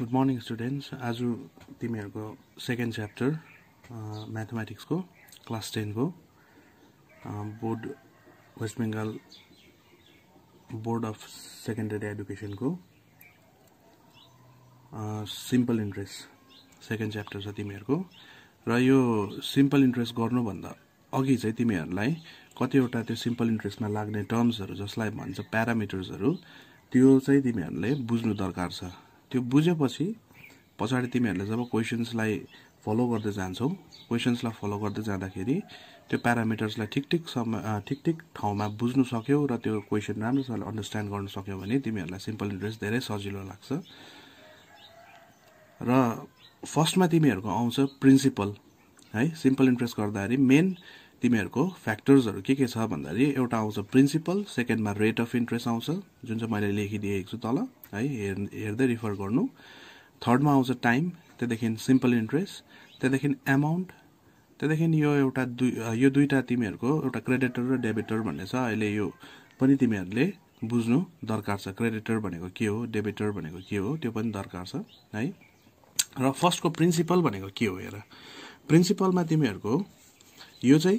good morning students आज तिमीहरूको second chapter म्याथमेटिक्सको क्लास टेनको board West Bengal board of secondary एडुकेसनको सिम्पल इन्ट्रेस्ट सेकेन्ड च्याप्टर छ तिमीहरूको र यो सिम्पल इन्ट्रेस्ट गर्नुभन्दा अघि चाहिँ तिमीहरूलाई कतिवटा त्यो सिम्पल इन्ट्रेस्टमा लाग्ने टर्म्सहरू जसलाई भन्छ प्यारामिटर्सहरू त्यो चाहिँ तिमीहरूले बुझ्नु दरकार छ त्यो बुझेपछि पछाडि तिमीहरूले जब क्वेसन्सलाई फलो गर्दै जान्छौ क्वेसन्सलाई फलो गर्दै जाँदाखेरि त्यो प्यारामिटर्सलाई ठिक ठिक समय ठिक ठिक ठाउँमा बुझ्नु सक्यौ र त्यो क्वेसन राम्रोसँगले अन्डरस्ट्यान्ड गर्नु सक्यौ भने तिमीहरूलाई सिम्पल इन्ट्रेस्ट धेरै सजिलो लाग्छ र फर्स्टमा तिमीहरूको आउँछ प्रिन्सिपल है सिम्पल इन्ट्रेस्ट गर्दाखेरि मेन तिमीहरूको फ्याक्टर्सहरू के के छ भन्दाखेरि एउटा आउँछ प्रिन्सिपल सेकेन्डमा रेट अफ इन्ट्रेस्ट आउँछ जुन चाहिँ मैले लेखिदिएको छु तल है हेर् हेर्दै रिफर गर्नु थर्डमा आउँछ टाइम त्यहाँदेखि सिम्पल इन्ट्रेस्ट त्यहाँदेखि एमाउन्ट त्यहाँदेखि यो एउटा दुई यो दुईवटा तिमीहरूको एउटा क्रेडिटर र डेबिटर भन्ने छ अहिले यो पनि तिमीहरूले बुझ्नु दरकार छ क्रेडिटर भनेको के हो डेबिटर भनेको के हो त्यो पनि दरकार छ है र फर्स्टको प्रिन्सिपल भनेको के हो हेर प्रिन्सिपलमा तिमीहरूको यो चाहिँ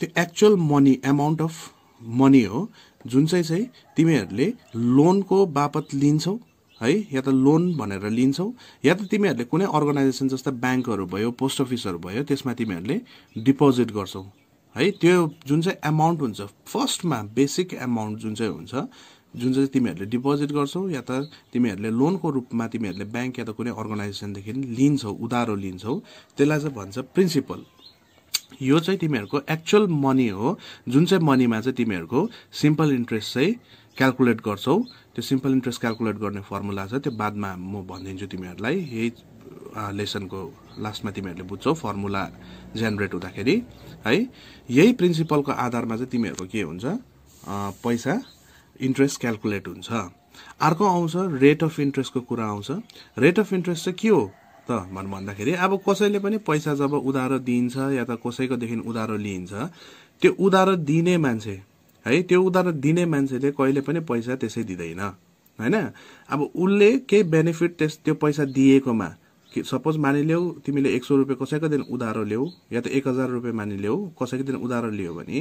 त्यो actual money amount of money हो जुन चाहिँ चाहिँ तिमीहरूले लोनको बापत लिन्छौ है या त लोन भनेर लिन्छौ या त तिमीहरूले कुनै अर्गनाइजेसन जस्तै ब्याङ्कहरू भयो पोस्ट अफिसहरू भयो त्यसमा तिमीहरूले डिपोजिट गर्छौ है त्यो जुन चाहिँ एमाउन्ट हुन्छ फर्स्टमा बेसिक एमाउन्ट जुन चाहिँ हुन्छ जुन चाहिँ तिमीहरूले डिपोजिट गर्छौ या त तिमीहरूले लोनको रूपमा तिमीहरूले ब्याङ्क या त कुनै अर्गनाइजेसनदेखि लिन्छौ उधारो लिन्छौ त्यसलाई चाहिँ भन्छ प्रिन्सिपल यो चाहिँ तिमीहरूको एक्चुअल मनी हो जुन चाहिँ मनीमा चाहिँ तिमीहरूको सिम्पल इन्ट्रेस्ट चाहिँ क्यालकुलेट गर्छौ त्यो सिम्पल इन्ट्रेस्ट क्यालकुलेट गर्ने फर्मुला छ त्यो बादमा म भनिदिन्छु तिमीहरूलाई यही लेसनको लास्टमा तिमीहरूले बुझ्छौ फर्मुला जेनेरेट हुँदाखेरि है यही प्रिन्सिपलको आधारमा चाहिँ तिमीहरूको के हुन्छ पैसा इन्ट्रेस्ट क्यालकुलेट हुन्छ अर्को आउँछ रेट अफ इन्ट्रेस्टको कुरा आउँछ रेट अफ इन्ट्रेस्ट चाहिँ के हो त भन्दाखेरि अब कसैले पनि पैसा जब उधारो दिइन्छ या त कसैकोदेखि उधारो लिइन्छ त्यो उधारो दिने मान्छे है त्यो उधारो दिने मान्छेले कहिले पनि पैसा त्यसै दिँदैन होइन अब उसले केही बेनिफिट त्यस त्यो पैसा दिएकोमा कि सपोज मानिल्याउ तिमीले एक सौ रुपियाँ कसैको दिन उधारो ल्याऊ या त एक हजार रुपियाँ मानिल्याउ कसैको दिन उधारो लियो भने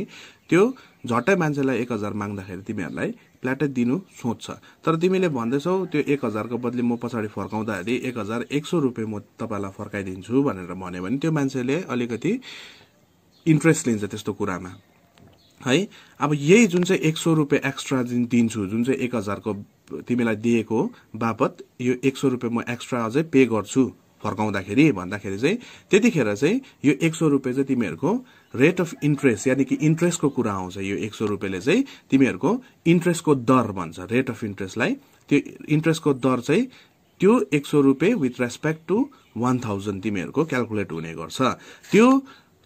त्यो झट्टै मान्छेलाई एक हजार माग्दाखेरि तिमीहरूलाई प्लाटै दिनु सोच्छ तर तिमीले भन्दैछौ त्यो एक हजारको बदली म पछाडि फर्काउँदाखेरि एक हजार एक सौ रुपियाँ म तपाईँलाई फर्काइदिन्छु भनेर भन्यो भने त्यो मान्छेले अलिकति इन्ट्रेस्ट लिन्छ त्यस्तो कुरामा है अब यही जुन चाहिँ एक सौ रुपियाँ एक्स्ट्रा दिन्छु जुन चाहिँ एक हजारको तिमीलाई दिएको बापत यो एक सौ रुपियाँ म एक्स्ट्रा अझै पे गर्छु फर्काउँदाखेरि भन्दाखेरि चाहिँ त्यतिखेर चाहिँ यो एक सौ रुपियाँ चाहिँ तिमीहरूको रेट अफ इन्ट्रेस्ट यानि कि इन्ट्रेस्टको कुरा आउँछ यो एक सौ रुपियाँले चाहिँ तिमीहरूको इन्ट्रेस्टको दर भन्छ रेट अफ इन्ट्रेस्टलाई त्यो इन्ट्रेस्टको दर चाहिँ त्यो एक सौ रुपियाँ with respect to one thousand तिमीहरूको क्यालकुलेट हुने गर्छ त्यो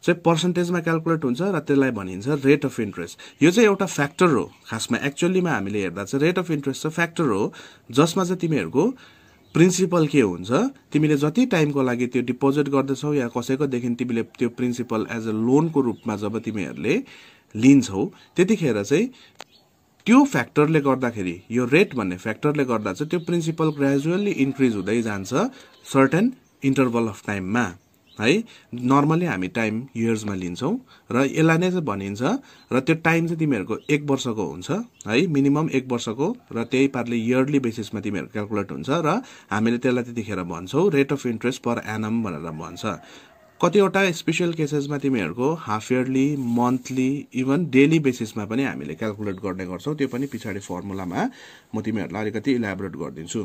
चाहिँ पर्सेन्टेजमा क्यालकुलेट हुन्छ र त्यसलाई भनिन्छ रेट अफ इन्ट्रेस्ट यो चाहिँ एउटा फ्याक्टर हो खासमा एक्चुअलीमा हामीले हेर्दा चाहिँ रेट अफ इन्ट्रेस्ट चाहिँ फ्याक्टर हो जसमा चाहिँ तिमीहरूको प्रिन्सिपल के हुन्छ तिमीले जति टाइमको लागि त्यो डिपोजिट गर्दछौ या कसैकोदेखि तिमीले त्यो प्रिन्सिपल एज अ लोनको रूपमा जब तिमीहरूले लिन्छौ त्यतिखेर चाहिँ त्यो फ्याक्टरले गर्दाखेरि यो रेट भन्ने फ्याक्टरले गर्दा चाहिँ त्यो प्रिन्सिपल ग्रेजुअल्ली इन्क्रिज हुँदै जान्छ सर्टेन इन्टरभल अफ टाइममा है नर्मली हामी टाइम इयर्समा लिन्छौँ र यसलाई नै चाहिँ भनिन्छ र त्यो टाइम चाहिँ तिमीहरूको एक वर्षको हुन्छ है मिनिमम एक वर्षको र त्यही पारले इयरली बेसिसमा तिमीहरू क्यालकुलेट हुन्छ र हामीले त्यसलाई त्यतिखेर भन्छौँ rate of interest per annum भनेर भन्छ कतिवटा स्पेसियल केसेसमा तिमीहरूको half yearly monthly even daily बेसिसमा पनि हामीले क्यालकुलेट गर्ने गर्छौँ त्यो पनि पछाडि फर्मुलामा म तिमीहरूलाई अलिकति इलाबोरेट गरिदिन्छु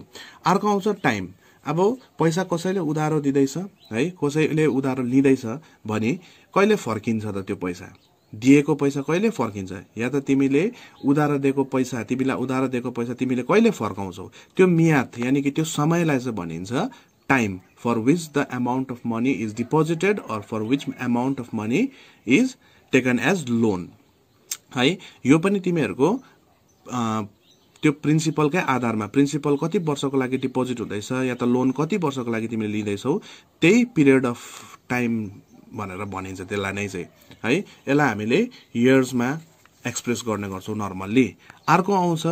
अर्को आउँछ टाइम अब पैसा कसैले उधारो दिँदैछ है कसैले उधारो लिँदैछ भने कहिले फर्किन्छ त त्यो पैसा दिएको पैसा कहिले फर्किन्छ या त तिमीले उधारो दिएको पैसा तिमीलाई उधारो दिएको पैसा तिमीले कहिले फर्काउँछौ त्यो मियाद यानि कि त्यो समयलाई चाहिँ भनिन्छ time for which the amount of money is deposited or for which amount of money is taken as loan है यो पनि तिमीहरूको त्यो प्रिन्सिपलकै आधारमा प्रिन्सिपल कति वर्षको लागि डिपोजिट हुँदैछ या त लोन कति वर्षको लागि तिमीले लिँदैछौ त्यही पिरियड अफ टाइम भनेर भनिन्छ त्यसलाई नै चाहिँ है यसलाई हामीले इयर्समा एक्सप्रेस गर्ने गर्छौँ नर्मल्ली अर्को आउँछ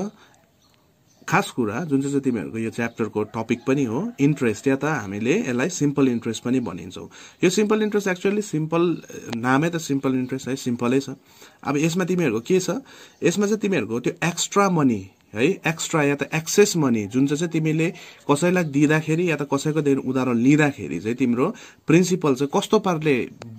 खास कुरा जुन चाहिँ तिमीहरूको यो च्याप्टरको टपिक पनि हो इन्ट्रेस्ट या त हामीले यसलाई सिम्पल इन्ट्रेस्ट पनि भनिन्छौँ यो सिम्पल इन्ट्रेस्ट एक्चुअली सिम्पल नामै त सिम्पल इन्ट्रेस्ट है सिम्पलै छ अब यसमा तिमीहरूको के छ यसमा चाहिँ तिमीहरूको त्यो एक्स्ट्रा मनी है एक्स्ट्रा या त एक्सेस मनी जुन चाहिँ चाहिँ तिमीले कसैलाई दिँदाखेरि या त कसैकोदेखि उधारो लिँदाखेरि चाहिँ तिम्रो प्रिन्सिपल चाहिँ कस्तो पाराले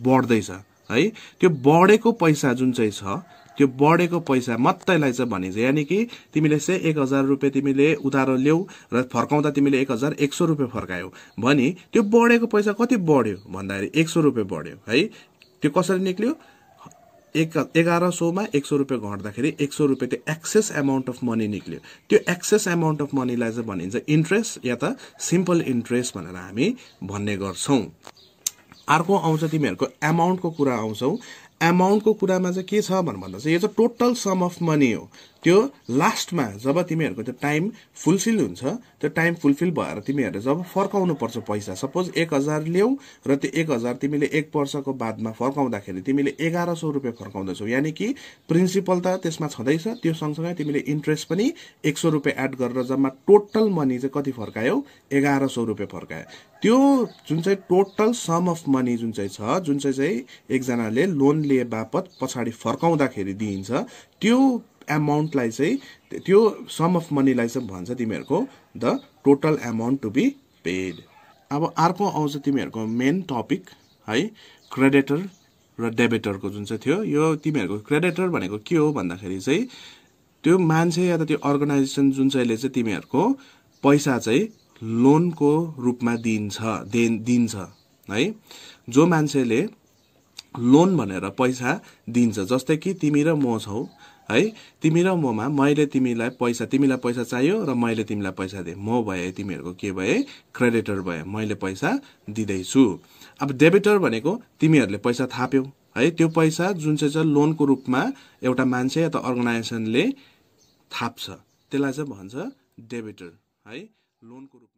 बढ्दैछ है त्यो बढेको पैसा जुन चाहिँ छ त्यो बढेको पैसा मात्रैलाई चाहिँ भनिन्छ यानि कि तिमीले चाहिँ एक हजार रुपियाँ तिमीले उधारो ल्याऊ र फर्काउँदा तिमीले एक हजार एक सौ रुपियाँ फर्कायौ भने त्यो बढेको पैसा कति बढ्यो भन्दाखेरि एक सौ रुपियाँ बढ्यो है त्यो कसरी निक्ल्यो एक एघार सौमा एक सौ रुपियाँ घट्दाखेरि एक सौ रुपियाँ त्यो एक्सेस एमाउन्ट अफ मनी निक्ल्यो त्यो एक्सेस एमाउन्ट अफ मनीलाई चाहिँ भनिन्छ इन्ट्रेस्ट या त सिम्पल इन्ट्रेस्ट भनेर हामी भन्ने गर्छौँ अर्को आउँछ तिमीहरूको एमाउन्टको कुरा आउँछौ एमाउन्टको कुरामा चाहिँ के छ भन्नु भन्दा चाहिँ यो चाहिँ टोटल सम अफ मनी हो त्यो लास्टमा जब तिमीहरूको त्यो टाइम फुलफिल हुन्छ त्यो टाइम फुलफिल भएर तिमीहरूले जब फर्काउनु पर्छ पैसा सपोज एक हजार ल्याऊ र त्यो एक हजार तिमीले एक वर्षको बादमा फर्काउँदाखेरि तिमीले एघार सौ रुपियाँ फर्काउँदैछौ यानि कि प्रिन्सिपल त त्यसमा छँदैछ त्यो सँगसँगै तिमीले इन्ट्रेस्ट पनि एक सौ रुपियाँ एड गरेर जम्मा टोटल मनी चाहिँ कति फर्कायौ एघार सौ रुपियाँ फर्कायो त्यो जुन चाहिँ टोटल सम अफ मनी जुन चाहिँ छ जुन चाहिँ चाहिँ एकजनाले लोन लिए बापत पछाडि फर्काउँदाखेरि दिइन्छ त्यो एमाउन्टलाई चाहिँ त्यो सम अफ मनीलाई चाहिँ भन्छ तिमीहरूको the total amount to be paid अब अर्को आउँछ तिमीहरूको मेन टपिक है क्रेडिटर र डेबिटरको जुन चाहिँ थियो यो तिमीहरूको क्रेडिटर भनेको के हो भन्दाखेरि चाहिँ त्यो मान्छे या त त्यो अर्गनाइजेसन जुन चाहिँले चाहिँ तिमीहरूको पैसा चाहिँ लोनको रूपमा दिन्छ दिन्छ है जो मान्छेले लोन भनेर पैसा दिन्छ जस्तै कि तिमी र म छौ है तिमी र ममा मैले तिमीलाई पैसा तिमीलाई पैसा चाहियो र मैले तिमीलाई पैसा दिएँ म भए तिमीहरूको के भए क्रेडिटर भए मैले पैसा दिँदैछु अब डेबिटर भनेको तिमीहरूले पैसा थाप्यौ है त्यो पैसा जुन चाहिँ चाहिँ लोनको रूपमा एउटा मान्छे अथवा अर्गनाइजेसनले थाप्छ त्यसलाई चाहिँ भन्छ डेबिटर है लोनको रूपमा